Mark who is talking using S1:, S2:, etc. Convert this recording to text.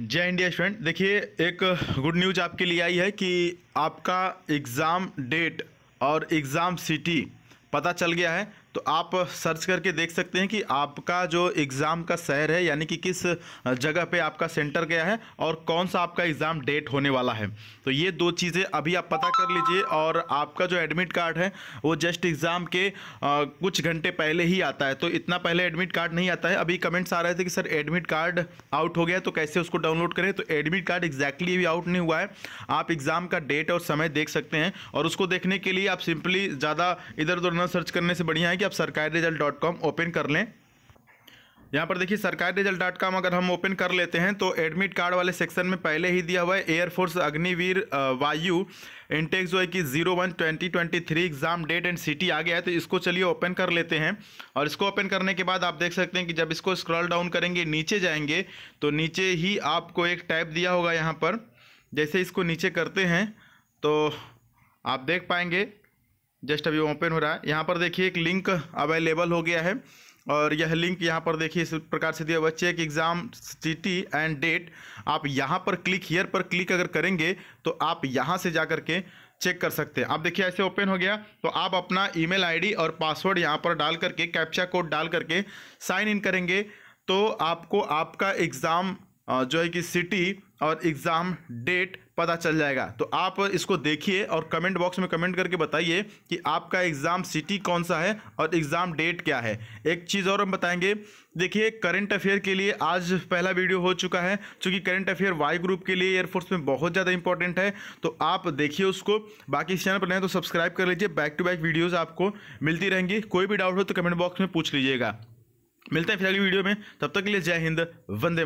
S1: जय India student देखिए एक गुड न्यूज आपके लिए आई है कि आपका एग्ज़ाम डेट और एग्ज़ाम सिटी पता चल गया है तो आप सर्च करके देख सकते हैं कि आपका जो एग्ज़ाम का शहर है यानी कि किस जगह पे आपका सेंटर गया है और कौन सा आपका एग्ज़ाम डेट होने वाला है तो ये दो चीज़ें अभी आप पता कर लीजिए और आपका जो एडमिट कार्ड है वो जस्ट एग्ज़ाम के कुछ घंटे पहले ही आता है तो इतना पहले एडमिट कार्ड नहीं आता है अभी कमेंट्स आ रहे थे कि सर एडमिट कार्ड आउट हो गया तो कैसे उसको डाउनलोड करें तो एडमिट कार्ड एग्जैक्टली अभी आउट नहीं हुआ है आप एग्ज़ाम का डेट और समय देख सकते हैं और उसको देखने के लिए आप सिंपली ज़्यादा इधर उधर न सर्च करने से बढ़िया है कि आप सरकारी रिजल्ट डॉट कॉम ओपन कर लें यहाँ पर देखिए सरकारी रिजल्ट डॉट कॉम अगर हम ओपन कर लेते हैं तो एडमिट कार्ड वाले सेक्शन में पहले ही दिया हुआ है एयरफोर्स अग्निवीर वायु इंटेक जो है कि zero one twenty twenty three exam date and city आ गया है तो इसको चलिए ओपन कर लेते हैं और इसको ओपन करने के बाद आप देख सकते हैं कि जब इसको स्क्रॉल डाउन करेंगे नीचे जाएंगे तो नीचे ही आपको एक टाइप दिया होगा यहाँ पर जैसे इसको नीचे करते हैं तो आप देख पाएंगे जस्ट अभी ओपन हो रहा है यहाँ पर देखिए एक लिंक अवेलेबल हो गया है और यह लिंक यहाँ पर देखिए इस प्रकार से दिया बच्चे एक एग्ज़ाम सिटी एंड डेट आप यहाँ पर क्लिक हियर पर क्लिक अगर करेंगे तो आप यहाँ से जा कर के चेक कर सकते हैं आप देखिए ऐसे ओपन हो गया तो आप अपना ईमेल आईडी और पासवर्ड यहाँ पर डाल करके कैप्चा कोड डाल करके साइन इन करेंगे तो आपको आपका एग्ज़ाम जो है कि सिटी और एग्ज़ाम डेट पता चल जाएगा तो आप इसको देखिए और कमेंट बॉक्स में कमेंट करके बताइए कि आपका एग्ज़ाम सिटी कौन सा है और एग्ज़ाम डेट क्या है एक चीज़ और हम बताएंगे देखिए करंट अफेयर के लिए आज पहला वीडियो हो चुका है चूँकि करंट अफेयर वाई ग्रुप के लिए एयरफोर्स में बहुत ज़्यादा इंपॉर्टेंट है तो आप देखिए उसको बाकी इस चैनल पर नहीं तो सब्सक्राइब कर लीजिए बैक टू बैक वीडियोज़ आपको मिलती रहेंगी कोई भी डाउट हो तो कमेंट बॉक्स में पूछ लीजिएगा मिलते हैं फिर अगली वीडियो में तब तक के लिए जय हिंद वंदे